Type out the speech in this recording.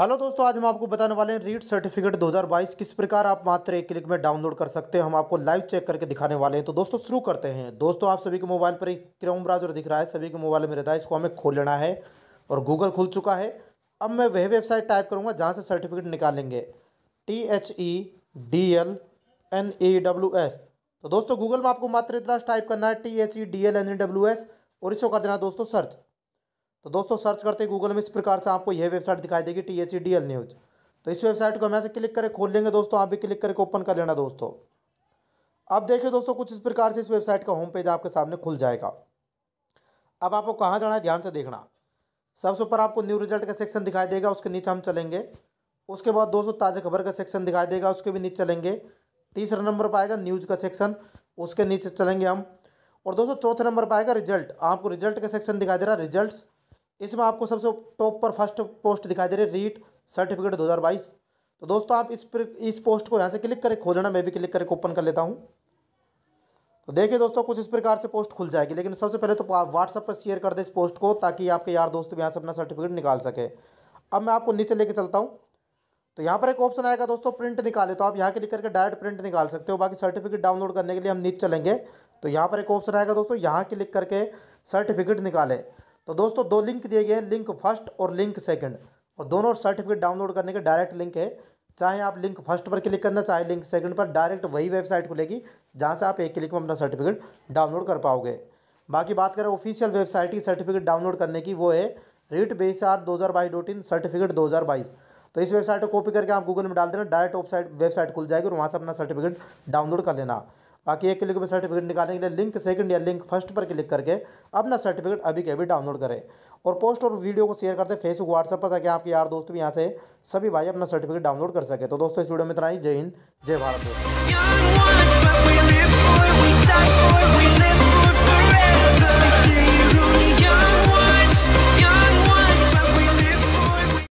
hello दोस्तों आज हम आपको बताने वाले हैं रीड सर्टिफिकेट 2022 किस प्रकार आप मात्र एक क्लिक में डाउनलोड कर सकते हैं हम आपको लाइव चेक करके दिखाने वाले हैं तो दोस्तों शुरू करते हैं दोस्तों आप सभी के मोबाइल पर एक क्रोम ब्राउजर दिख रहा है सभी के मोबाइल में रहता है इसको हमें खोल लेना है और गूगल खुल चुका है अब मैं वह वेबसाइट टाइप करूँगा जहाँ से सर्टिफिकेट निकालेंगे T H E D L N E W S तो दोस्तों गूगल में आपको मात्र इतना टाइप करना है T H E D L N E W S और इसको कर देना दोस्तों सर्च तो दोस्तों सर्च करते हैं गूगल में इस प्रकार से आपको यह वेबसाइट दिखाई देगी T H E D L news तो इस वेबसाइट को हम ऐसे से क्लिक करके खोल लेंगे दोस्तों आप भी क्लिक करके ओपन कर लेना दोस्तों अब देखिए दोस्तों कुछ इस प्रकार से इस वेबसाइट का होम पेज आपके सामने खुल जाएगा अब आपको कहाँ जाना है ध्यान से देखना सबसे ऊपर आपको न्यू रिजल्ट का सेक्शन दिखाई देगा उसके नीचे हम चलेंगे उसके बाद दोस्तों ताज़े खबर का सेक्शन दिखाई देगा उसके भी नीचे चलेंगे तीसरा नंबर पर आएगा न्यूज़ का सेक्शन उसके नीचे चलेंगे हम और दोस्तों चौथे नंबर पर आएगा रिजल्ट आपको रिजल्ट का सेक्शन दिखाई दे रहा है रिजल्ट्स इसमें आपको सबसे टॉप पर फर्स्ट पोस्ट दिखाई दे रही है रीट सर्टिफिकेट 2022 तो दोस्तों आप इस पर इस पोस्ट को यहाँ से क्लिक करें खोलना मैं भी क्लिक करके ओपन कर लेता हूँ तो देखिए दोस्तों कुछ इस प्रकार से पोस्ट खुल जाएगी लेकिन सबसे पहले तो व्हाट्सअप पर शेयर कर दें इस पोस्ट को ताकि आपके यार दोस्त भी यहाँ से अपना सर्टिफिकेट निकाल सके अब मैं आपको नीचे लेके चलता हूँ तो यहाँ पर एक ऑप्शन आएगा दोस्तों प्रिंट निकाले तो आप यहाँ क्लिक करके डायरेक्ट प्रिंट निकाल सकते हो बाकी सर्टिफिकेट डाउनलोड करने के लिए हम नीचे चलेंगे तो यहाँ पर एक ऑप्शन आएगा दोस्तों यहाँ क्लिक करके सर्टिफिकेट निकालें तो दोस्तों दो लिंक दिए गए हैं लिंक फर्स्ट और लिंक सेकंड और दोनों सर्टिफिकेट डाउनलोड करने के डायरेक्ट लिंक है चाहे आप लिंक फर्स्ट पर क्लिक करना चाहे लिंक सेकंड पर डायरेक्ट वही वेबसाइट खुलेगी जहाँ से आप एक क्लिक में अपना सर्टिफिकेट डाउनलोड कर पाओगे बाकी बात करें ऑफिशियल वेबसाइट की सर्टिफिकेट डाउनलोड करने की वो है रीट बेस आर दो हज़ार बाईस डॉट सर्टिफिकेट दो हज़ार बाईस तो इस वेबसाइट को कॉपी करके आप गूगल में डाल देना डायरेक्ट वेबसाइट वेबसाइट खुल जाएगी और वहाँ से अपना सर्टिफिकेट डाउनलोड कर लेना बाकी एक क्लिक में सर्टिफिकेट निकालने के लिए लिंक सेकंड या लिंक फर्स्ट पर क्लिक करके अपना सर्टिफिकेट अभी के अभी डाउनलोड करें और पोस्ट और वीडियो को शेयर करते फेसबुक व्हाट्सएप पर ताकि आपके यार दोस्त भी यहाँ से सभी भाई अपना सर्टिफिकेट डाउनलोड कर सके तो दोस्तों इस वीडियो में इतना ही जय हिंद जय भारत